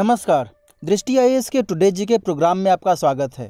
नमस्कार दृष्टि आई के टुडे जी के प्रोग्राम में आपका स्वागत है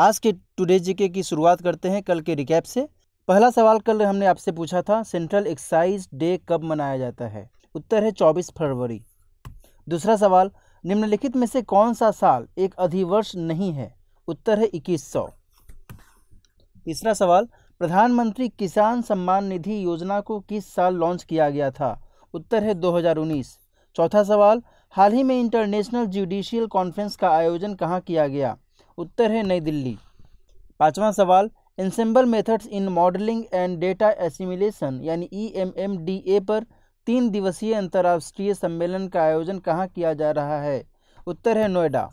आज के टुडे जी के की शुरुआत करते हैं कल के रिकैप से पहला सवाल कल हमने आपसे पूछा था सेंट्रल एक्साइज डे कब मनाया जाता है उत्तर है 24 फरवरी दूसरा सवाल निम्नलिखित में से कौन सा साल एक अधिवर्ष नहीं है उत्तर है इक्कीस सौ तीसरा सवाल प्रधानमंत्री किसान सम्मान निधि योजना को किस साल लॉन्च किया गया था उत्तर है 2019 चौथा सवाल हाल ही में इंटरनेशनल जुडिशियल कॉन्फ्रेंस का आयोजन कहाँ किया गया उत्तर है नई दिल्ली पाँचवा सवाल ensemble methods in modelling and data assimilation यानी E M M D A पर तीन दिवसीय अंतर्राष्ट्रीय सम्मेलन का आयोजन कहाँ किया जा रहा है उत्तर है नोएडा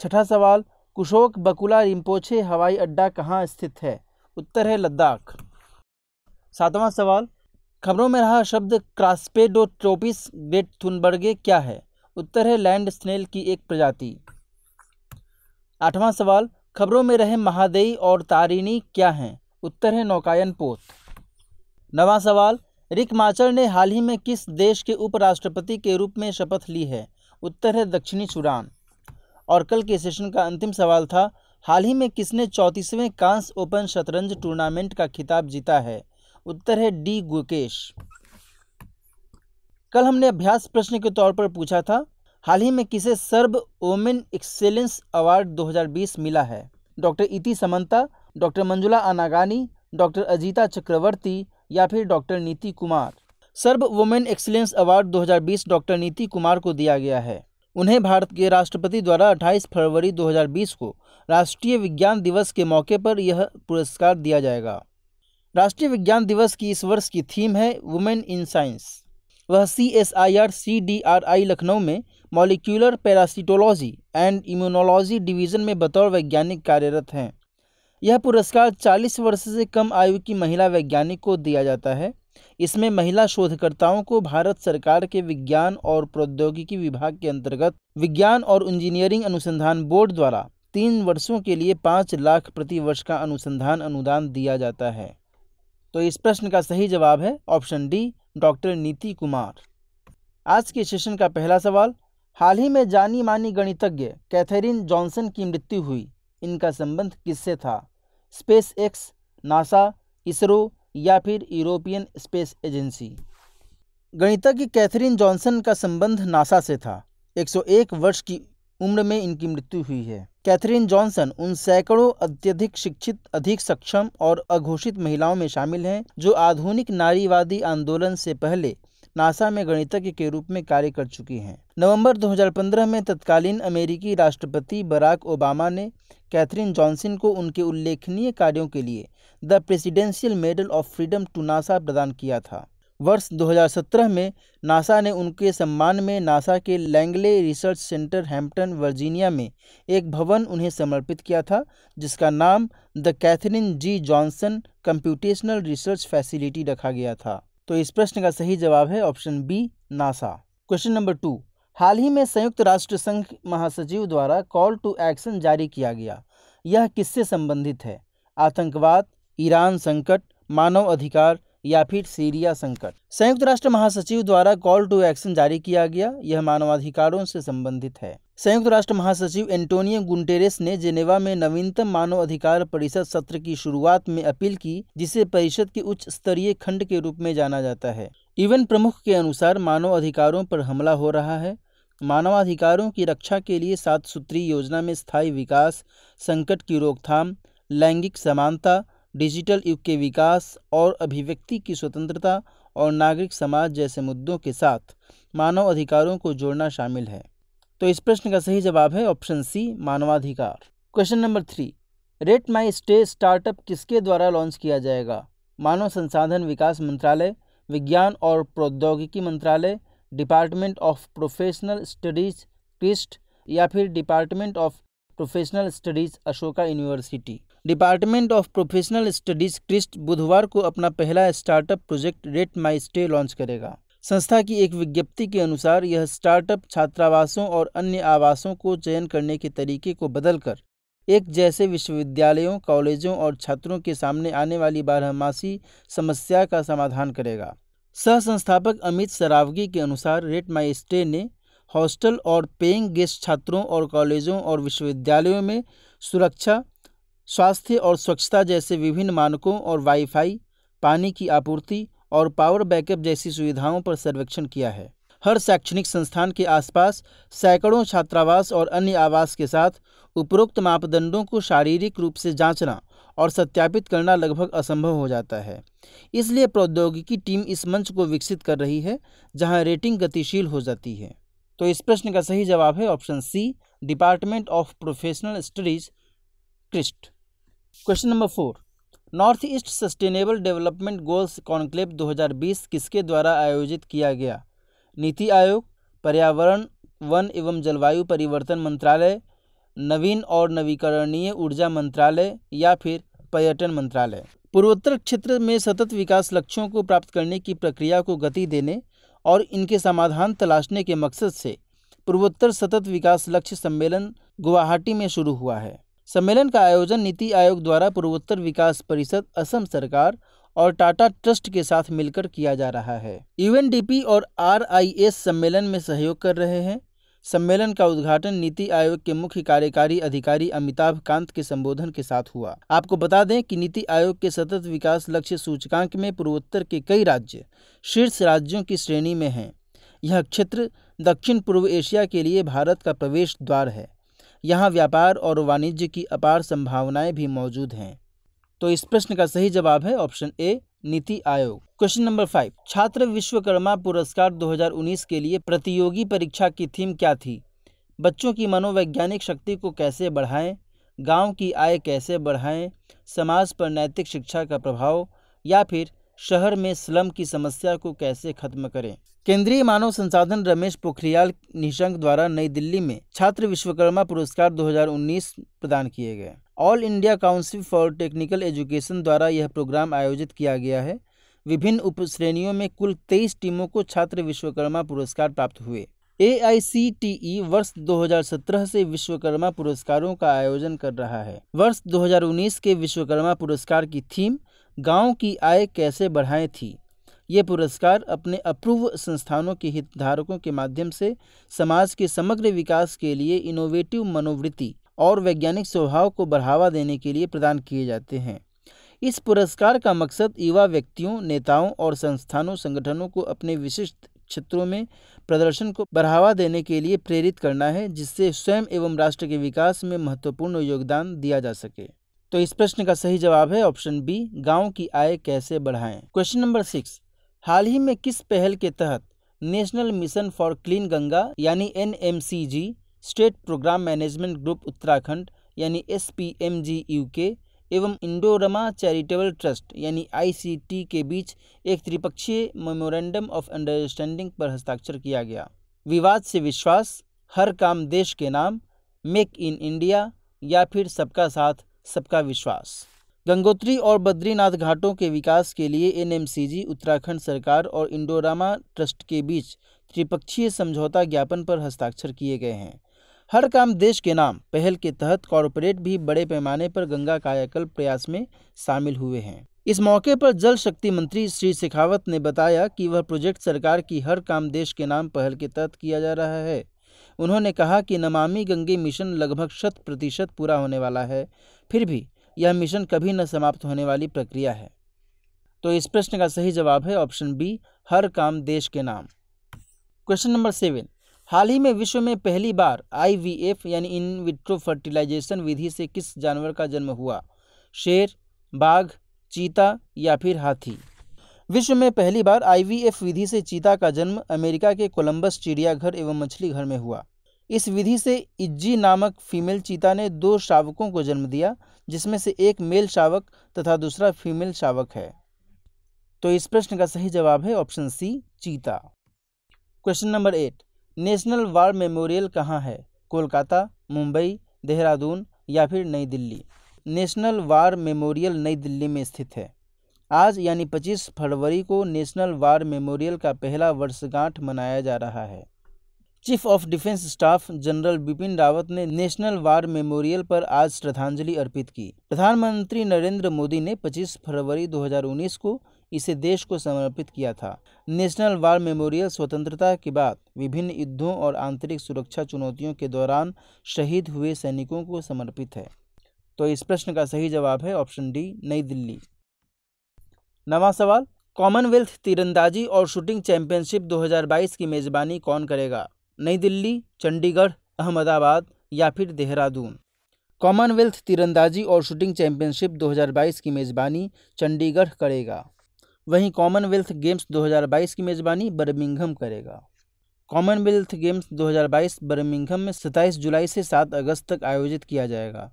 छठा सवाल कुशोक बकुला रिम्पोछे हवाई अड्डा कहाँ स्थित है उत्तर है लद्दाख सातवां सवाल खबरों में रहा शब्द क्रास्पेडो ट्रोपिस ग्रेट थुनबर्गे क्या है उत्तर है लैंड स्नेल की एक प्रजाति आठवां सवाल खबरों में रहे महादेई और तारिणी क्या हैं उत्तर है नौकायन पोत नवा सवाल रिक माचर ने हाल ही में किस देश के उपराष्ट्रपति के रूप में शपथ ली है उत्तर है दक्षिणी सूडान और कल के सेशन का अंतिम सवाल था हाल ही में किसने चौंतीसवें कांस ओपन शतरंज टूर्नामेंट का खिताब जीता है उत्तर है डी गुकेश कल हमने अभ्यास प्रश्न के तौर पर पूछा था हाल ही में किसे सर्व वोमेन एक्सेलेंस अवार्ड 2020 मिला है doctor Iti Samanta doctor Manjula Anagani doctor Ajita Chakravarti या फिर doctor Niti Kumar SERB women excellence award 2020 doctor Niti Kumar को दिया गया है उन्हें भारत के राष्ट्रपति द्वारा 28 फरवरी 2020 को राष्ट्रीय विज्ञान दिवस के मौके पर यह पुरस्कार दिया जाएगा राष्ट्रीय विज्ञान दिवस की इस वर्ष की थीम है वुमेन इन साइंस वह C S I R C D R I Lucknow में molecular parasitology and immunology division में बतौर वैज्ञानिक कार्यरत हैं यह पुरस्कार 40 वर्ष से कम आयु की महिला वैज्ञानिक को दिया जाता है इसमें महिला शोधकर्ताओं को भारत सरकार के विज्ञान और प्रौद्योगिकी विभाग के अंतर्गत विज्ञान और इंजीनियरिंग अनुसंधान बोर्ड द्वारा तीन वर्षों के लिए पाँच लाख प्रति वर्ष का अनुसंधान अनुदान दिया जाता है तो इस प्रश्न का सही जवाब है option D doctor Niti Kumar आज के सेशन का पहला सवाल हाल ही में जानी मानी गणितज्ञ कैथरीन जॉनसन की मृत्यु हुई इनका संबंध किससे था स्पेस एक्स नासा इसरो या फिर यूरोपियन स्पेस एजेंसी गणितज्ञ कैथरीन जॉनसन का संबंध नासा से था 101 वर्ष की उम्र में इनकी मृत्यु हुई है कैथरीन जॉनसन उन सैकड़ों अत्यधिक शिक्षित अधिक सक्षम और अघोषित महिलाओं में शामिल हैं जो आधुनिक नारीवादी आंदोलन से पहले नासा में गणितज्ञ के रूप में कार्य कर चुकी हैं नवंबर 2015 में तत्कालीन अमेरिकी राष्ट्रपति बराक ओबामा ने कैथरीन जॉनसन को उनके उल्लेखनीय कार्यों के लिए the presidential medal of freedom to NASA प्रदान किया था वर्ष 2017 में नासा ने उनके सम्मान में नासा के Langley research centre Hampton Virginia में एक भवन उन्हें समर्पित किया था जिसका नाम the Katherine G Johnson computational research facility रखा गया था तो इस प्रश्न का सही जवाब है option B NASA question number two हाल ही में संयुक्त राष्ट्र संघ महासचिव द्वारा कॉल टू एक्शन जारी किया गया यह किससे संबंधित है आतंकवाद ईरान संकट मानव अधिकार या फिर सीरिया संकट संयुक्त राष्ट्र महासचिव द्वारा कॉल टू एक्शन जारी किया गया यह मानवाधिकारों से संबंधित है संयुक्त राष्ट्र महासचिव एंटोनियो गुंटेरेस ने जेनेवा में नवीनतम मानव अधिकार परिषद सत्र की शुरुआत में अपील की जिसे परिषद के उच्च स्तरीय खंड के रूप में जाना जाता है इवन प्रमुख के अनुसार मानव अधिकारों पर हमला हो रहा है मानवाधिकारों की रक्षा के लिए सात सूत्री योजना में स्थायी विकास संकट की रोकथाम लैंगिक समानता डिजिटल युग के विकास और अभिव्यक्ति की स्वतंत्रता और नागरिक समाज जैसे मुद्दों के साथ मानव अधिकारों को जोड़ना शामिल है तो इस प्रश्न का सही जवाब है ऑप्शन सी मानवाधिकार question number three rate my stay startup किसके द्वारा लॉन्च किया जाएगा मानव संसाधन विकास मंत्रालय विज्ञान और प्रौद्योगिकी मंत्रालय department of professional studies Christ या फिर department of professional studies Ashoka university department of professional studies Christ बुधवार को अपना पहला startup project rate my stay launch करेगा संस्था की एक विज्ञप्ति के अनुसार यह स्टार्टअप छात्रावासों और अन्य आवासों को चयन करने के तरीके को बदलकर एक जैसे विश्वविद्यालयों कॉलेजों और छात्रों के सामने आने वाली बारहमासी समस्या का समाधान करेगा सह संस्थापक अमित सरावगी के अनुसार रेट माई स्टे ने हॉस्टल और पेइंग गेस्ट छात्रों और कॉलेजों और विश्वविद्यालयों में सुरक्षा स्वास्थ्य और स्वच्छता जैसे विभिन्न मानकों और वाईफाई पानी की आपूर्ति और पावर बैकअप जैसी सुविधाओं पर सर्वेक्षण किया है हर शैक्षणिक संस्थान के आसपास सैकड़ों छात्रावास और अन्य आवास के साथ उपरोक्त मापदंडों को शारीरिक रूप से जांचना और सत्यापित करना लगभग असंभव हो जाता है इसलिए प्रौद्योगिकी टीम इस मंच को विकसित कर रही है जहां रेटिंग गतिशील हो जाती है तो इस प्रश्न का सही जवाब है option C department of professional studies Christ question number four north east sustainable development goals conclave 2020 किसके द्वारा आयोजित किया गया नीति आयोग पर्यावरण वन एवं जलवायु परिवर्तन मंत्रालय नवीन और नवीकरणीय ऊर्जा मंत्रालय या फिर पर्यटन मंत्रालय पूर्वोत्तर क्षेत्र में सतत विकास लक्ष्यों को प्राप्त करने की प्रक्रिया को गति देने और इनके समाधान तलाशने के मकसद से पूर्वोत्तर सतत विकास लक्ष्य सम्मेलन गुवाहाटी में शुरू हुआ है सम्मेलन का आयोजन नीति आयोग द्वारा पूर्वोत्तर विकास परिषद असम सरकार और टाटा ट्रस्ट के साथ मिलकर किया जा रहा है यूएनडीपी और आरआईएस सम्मेलन में सहयोग कर रहे हैं सम्मेलन का उद्घाटन नीति आयोग के मुख्य कार्यकारी अधिकारी अमिताभ कांत के संबोधन के साथ हुआ आपको बता दें कि नीति आयोग के सतत विकास लक्ष्य सूचकांक में पूर्वोत्तर के कई राज्य शीर्ष राज्यों की श्रेणी में हैं यह क्षेत्र दक्षिण पूर्व एशिया के लिए भारत का प्रवेश द्वार है यहाँ व्यापार और वाणिज्य की अपार संभावनाएं भी मौजूद हैं तो इस प्रश्न का सही जवाब है ऑप्शन ए नीति आयोग क्वेश्चन नंबर फाइव छात्र विश्वकर्मा पुरस्कार 2019 के लिए प्रतियोगी परीक्षा की थीम क्या थी बच्चों की मनोवैज्ञानिक शक्ति को कैसे बढ़ाएं गांव की आय कैसे बढ़ाएं समाज पर नैतिक शिक्षा का प्रभाव या फिर शहर में स्लम की समस्या को कैसे खत्म करें केंद्रीय मानव संसाधन रमेश पोखरियाल निशंक द्वारा नई दिल्ली में छात्र विश्वकर्मा पुरस्कार 2019 प्रदान किए गए all India council for technical education द्वारा यह प्रोग्राम आयोजित किया गया है विभिन्न उप श्रेणियों में कुल तेईस टीमों को छात्र विश्वकर्मा पुरस्कार प्राप्त हुए ए वर्ष 2017 से विश्वकर्मा पुरस्कारों का आयोजन कर रहा है वर्ष 2019 के विश्वकर्मा पुरस्कार की थीम गांव की आय कैसे बढ़ाएं थी ये पुरस्कार अपने अप्रूव संस्थानों के हितधारकों के माध्यम से समाज के समग्र विकास के लिए इनोवेटिव मनोवृत्ति और वैज्ञानिक स्वभाव को बढ़ावा देने के लिए प्रदान किए जाते हैं इस पुरस्कार का मकसद युवा व्यक्तियों नेताओं और संस्थानों संगठनों को अपने विशिष्ट क्षेत्रों में प्रदर्शन को बढ़ावा देने के लिए प्रेरित करना है जिससे स्वयं एवं राष्ट्र के विकास में महत्वपूर्ण योगदान दिया जा सके तो इस प्रश्न का सही जवाब है ऑप्शन बी गांव की आय कैसे बढ़ाएं क्वेश्चन नंबर सिक्स हाल ही में किस पहल के तहत national mission for clean Ganga यानी N state programme management group Uttarakhand यानी एस के एवं इंडोरमा चैरिटेबल ट्रस्ट यानी टी के बीच एक त्रिपक्षीय मेमोरेंडम ऑफ अंडरस्टैंडिंग पर हस्ताक्षर किया गया विवाद से विश्वास हर काम देश के नाम मेक इन इंडिया या फिर सबका साथ सबका विश्वास गंगोत्री और बद्रीनाथ घाटों के विकास के लिए एनएमसीजी उत्तराखंड सरकार और इंडोरामा ट्रस्ट के बीच त्रिपक्षीय समझौता ज्ञापन पर हस्ताक्षर किए गए हैं हर काम देश के नाम पहल के तहत कॉरपोरेट भी बड़े पैमाने पर गंगा कायाकल्प प्रयास में शामिल हुए हैं इस मौके पर जल शक्ति मंत्री श्री शेखावत ने बताया कि वह प्रोजेक्ट सरकार की हर काम देश के नाम पहल के तहत किया जा रहा है उन्होंने कहा कि नमामि गंगे मिशन लगभग शत प्रतिशत पूरा होने वाला है फिर भी यह मिशन कभी न समाप्त होने वाली प्रक्रिया है तो इस प्रश्न का सही जवाब है ऑप्शन बी हर काम देश के नाम क्वेश्चन नंबर सेवन हाल ही में विश्व में पहली बार आईवीएफ यानी इन विट्रो फर्टिलाइजेशन विधि से किस जानवर का जन्म हुआ शेर बाघ चीता या फिर हाथी विश्व में पहली बार आईवीएफ विधि से चीता का जन्म अमेरिका के कोलंबस चिड़ियाघर एवं मछली घर में हुआ इस विधि से इज्जी नामक फीमेल चीता ने दो शावकों को जन्म दिया जिसमें से एक मेल शावक तथा दूसरा फीमेल शावक है तो इस प्रश्न का सही जवाब है ऑप्शन सी चीता question number eight national war memorial कहाँ है कोलकाता मुंबई देहरादून या फिर नई दिल्ली नेशनल वार मेमोरियल नई दिल्ली में स्थित है आज यानी 25 फरवरी को नेशनल वार मेमोरियल का पहला वर्षगांठ मनाया जा रहा है chief of defence staff general Bipin Rawat ने नेशनल वार मेमोरियल पर आज श्रद्धांजलि अर्पित की प्रधानमंत्री नरेंद्र मोदी ने 25 फरवरी 2019 को इसे देश को समर्पित किया था नेशनल वार मेमोरियल स्वतंत्रता के बाद विभिन्न युद्धों और आंतरिक सुरक्षा चुनौतियों के दौरान शहीद हुए सैनिकों को समर्पित है तो इस प्रश्न का सही जवाब है ऑप्शन डी नई दिल्ली नवा सवाल कॉमनवेल्थ तीरंदाजी और शूटिंग चैंपियनशिप 2022 की मेजबानी कौन करेगा नई दिल्ली चंडीगढ़ अहमदाबाद या फिर देहरादून कॉमनवेल्थ तीरंदाजी और शूटिंग चैंपियनशिप 2022 की मेज़बानी चंडीगढ़ करेगा वहीं कॉमनवेल्थ गेम्स 2022 की मेज़बानी बर्मिंघम करेगा कॉमनवेल्थ गेम्स 2022 बर्मिंघम में 27 जुलाई से 7 अगस्त तक आयोजित किया जाएगा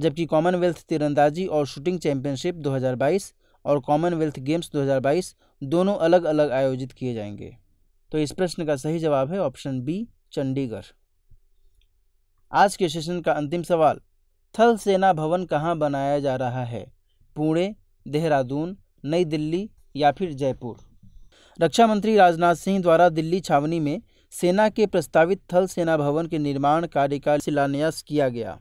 जबकि कॉमनवेल्थ तीरंदाजी और शूटिंग चैंपियनशिप 2022 और कॉमनवेल्थ गेम्स 2022 दोनों अलग अलग आयोजित किए जाएंगे तो इस प्रश्न का सही जवाब है ऑप्शन बी चंडीगढ़ आज के सेशन का अंतिम सवाल थल सेना भवन कहाँ बनाया जा रहा है पुणे देहरादून नई दिल्ली या फिर जयपुर रक्षा मंत्री राजनाथ सिंह द्वारा दिल्ली छावनी में सेना के प्रस्तावित थल सेना भवन के निर्माण कार्य का शिलान्यास किया गया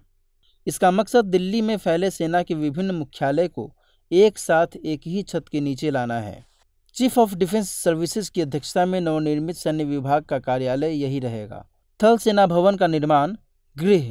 इसका मकसद दिल्ली में फैले सेना के विभिन्न मुख्यालय को एक साथ एक ही छत के नीचे लाना है चीफ ऑफ डिफेंस सर्विसेज की अध्यक्षता में नवनिर्मित सैन्य विभाग का कार्यालय यही रहेगा थल सेना भवन का निर्माण गृह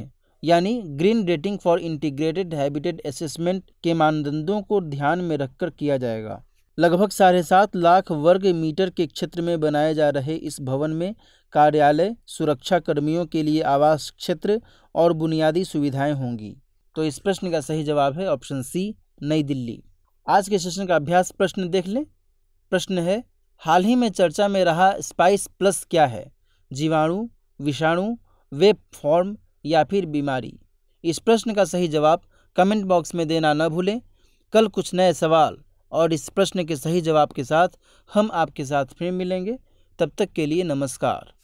यानी green rating for integrated habitat assessment के मानदंडों को ध्यान में रखकर किया जाएगा लगभग साढ़े सात लाख वर्ग मीटर के क्षेत्र में बनाए जा रहे इस भवन में कार्यालय सुरक्षा कर्मियों के लिए आवास क्षेत्र और बुनियादी सुविधाएं होंगी तो इस प्रश्न का सही जवाब है ऑप्शन सी नई दिल्ली आज के सेशन का अभ्यास प्रश्न देख लें प्रश्न है हाल ही में चर्चा में रहा स्पाइस प्लस क्या है जीवाणु विषाणु वेब फॉर्म या फिर बीमारी इस प्रश्न का सही जवाब कमेंट बॉक्स में देना न भूलें कल कुछ नए सवाल और इस प्रश्न के सही जवाब के साथ हम आपके साथ फिर मिलेंगे तब तक के लिए नमस्कार